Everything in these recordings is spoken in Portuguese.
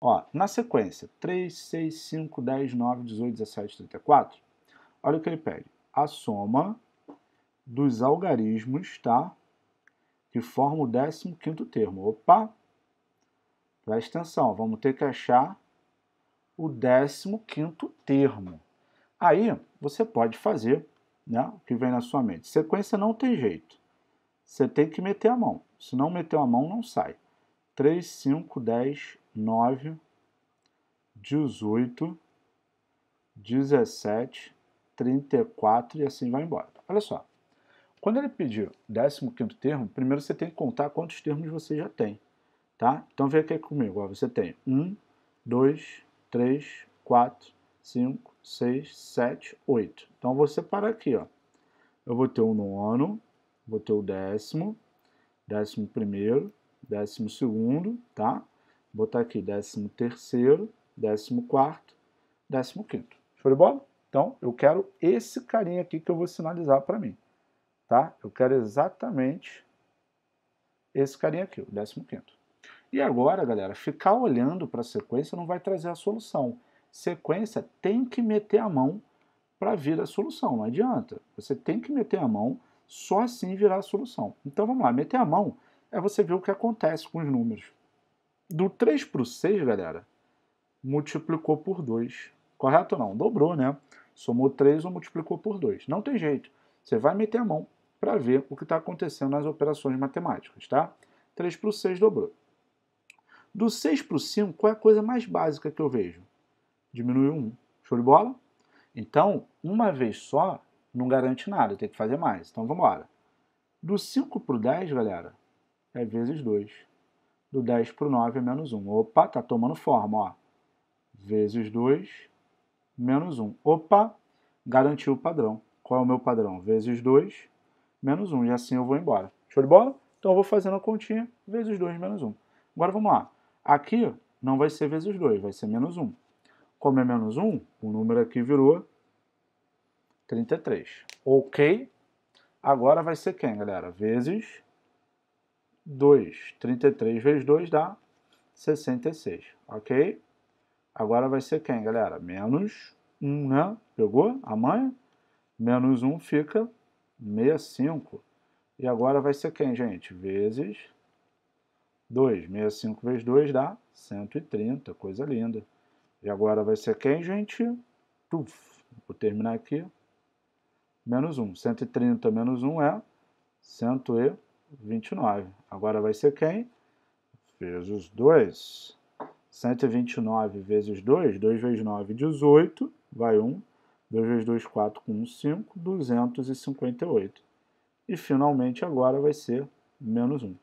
Ó, na sequência, 3, 6, 5, 10, 9, 18, 17, 34, olha o que ele pede. A soma dos algarismos, tá? Que forma o 15º termo. Opa! Presta atenção, vamos ter que achar o 15º termo. Aí, você pode fazer né, o que vem na sua mente. Sequência não tem jeito. Você tem que meter a mão. Se não meter a mão, não sai. 3, 5, 10, nove, dezoito, dezessete, trinta e quatro e assim vai embora. Olha só, quando ele pedir décimo quinto termo, primeiro você tem que contar quantos termos você já tem, tá? Então vem aqui comigo, ó, você tem um, dois, três, quatro, cinco, seis, sete, oito. Então vou separar aqui, ó. Eu vou ter o nono, vou ter o décimo, décimo primeiro, décimo segundo, tá? botar aqui 13 terceiro, 14 quarto, 15 quinto. Show de bola? Então, eu quero esse carinha aqui que eu vou sinalizar para mim, tá? Eu quero exatamente esse carinha aqui, o 15 quinto. E agora, galera, ficar olhando para a sequência não vai trazer a solução. Sequência tem que meter a mão para vir a solução, não adianta. Você tem que meter a mão, só assim virar a solução. Então vamos lá, meter a mão é você ver o que acontece com os números. Do 3 para o 6, galera, multiplicou por 2. Correto não? Dobrou, né? Somou 3 ou multiplicou por 2. Não tem jeito. Você vai meter a mão para ver o que está acontecendo nas operações matemáticas, tá? 3 para o 6 dobrou. Do 6 para o 5, qual é a coisa mais básica que eu vejo? Diminuiu 1. Show de bola? Então, uma vez só não garante nada, tem que fazer mais. Então vamos embora. Do 5 para o 10, galera, é vezes 2 do 10 para o 9 é menos 1. Opa, está tomando forma, ó. Vezes 2, menos 1. Opa, garantiu o padrão. Qual é o meu padrão? Vezes 2, menos 1. E assim eu vou embora. Show de bola? Então eu vou fazendo a continha, vezes 2, menos 1. Agora vamos lá. Aqui não vai ser vezes 2, vai ser menos 1. Como é menos 1, o número aqui virou 33. Ok? Agora vai ser quem, galera? Vezes 2. 33 vezes 2 dá 66, ok? Agora vai ser quem, galera? Menos 1, né? Pegou a mãe? Menos 1 fica 65. E agora vai ser quem, gente? Vezes 2. 65 vezes 2 dá 130, coisa linda. E agora vai ser quem, gente? Tuf, vou terminar aqui. Menos 1. 130 menos 1 é 130. 29. Agora vai ser quem? Vezes 2. 129 vezes 2, 2 vezes 9, 18, vai 1. 2 vezes 2, 4, com 1, 5, 258. E finalmente agora vai ser menos 1.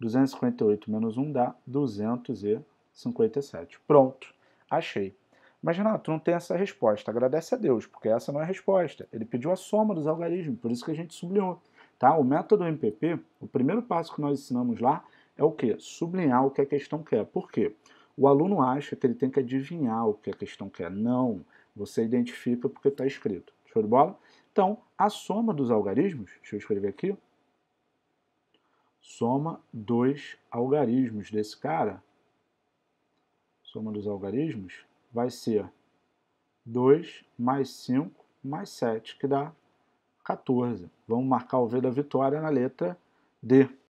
258 menos 1 dá 257. Pronto, achei. Mas, Renato, não tem essa resposta. Agradece a Deus, porque essa não é a resposta. Ele pediu a soma dos algarismos, por isso que a gente sublinhou. Tá? O método MPP, o primeiro passo que nós ensinamos lá é o quê? Sublinhar o que a questão quer. Por quê? O aluno acha que ele tem que adivinhar o que a questão quer. Não, você identifica porque está escrito. Show de bola? Então, a soma dos algarismos, deixa eu escrever aqui, soma dois algarismos desse cara, soma dos algarismos, vai ser 2 mais 5 mais 7, que dá 14. Vamos marcar o V da vitória na letra D.